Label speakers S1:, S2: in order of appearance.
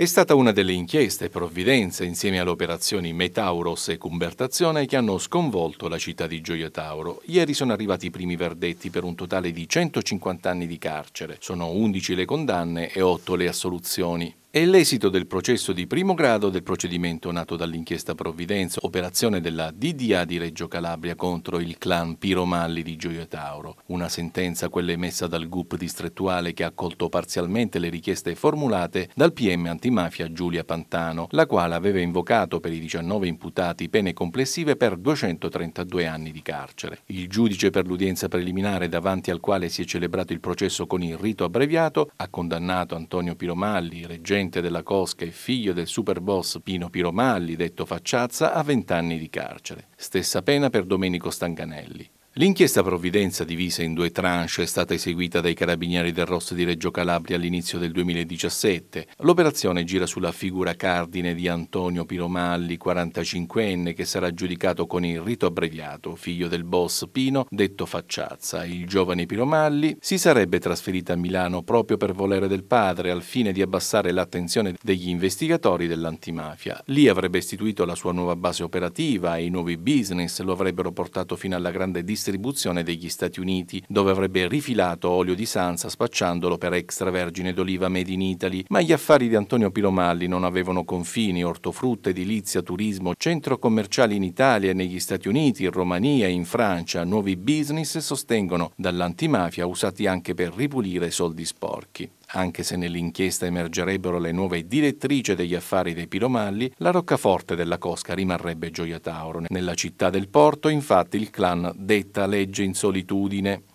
S1: È stata una delle inchieste provvidenze insieme alle operazioni Metauros e Cumbertazione che hanno sconvolto la città di Gioia Tauro. Ieri sono arrivati i primi verdetti per un totale di 150 anni di carcere. Sono 11 le condanne e 8 le assoluzioni è l'esito del processo di primo grado del procedimento nato dall'inchiesta Provvidenza, operazione della DDA di Reggio Calabria contro il clan Piromalli di Gioia Tauro. Una sentenza, quella emessa dal GUP distrettuale, che ha accolto parzialmente le richieste formulate dal PM antimafia Giulia Pantano, la quale aveva invocato per i 19 imputati pene complessive per 232 anni di carcere. Il giudice per l'udienza preliminare, davanti al quale si è celebrato il processo con il rito abbreviato, ha condannato Antonio Piromalli, reggente dirigente della Cosca e figlio del superboss Pino Piromalli, detto Facciazza, a 20 anni di carcere. Stessa pena per Domenico Stanganelli. L'inchiesta provvidenza divisa in due tranche è stata eseguita dai carabinieri del Rosso di Reggio Calabria all'inizio del 2017. L'operazione gira sulla figura cardine di Antonio Piromalli, 45enne, che sarà giudicato con il rito abbreviato, figlio del boss Pino, detto Facciazza. Il giovane Piromalli si sarebbe trasferito a Milano proprio per volere del padre, al fine di abbassare l'attenzione degli investigatori dell'antimafia. Lì avrebbe istituito la sua nuova base operativa e i nuovi business lo avrebbero portato fino alla grande distanza distribuzione degli Stati Uniti, dove avrebbe rifilato olio di Sansa spacciandolo per extravergine d'oliva made in Italy, ma gli affari di Antonio Pilomalli non avevano confini, ortofrutta, edilizia, turismo, centro commerciali in Italia, negli Stati Uniti, in Romania, e in Francia, nuovi business sostengono dall'antimafia usati anche per ripulire soldi sporchi anche se nell'inchiesta emergerebbero le nuove direttrici degli affari dei Piromalli, la roccaforte della Cosca rimarrebbe Gioia Tauro. Nella città del porto, infatti, il clan detta legge in solitudine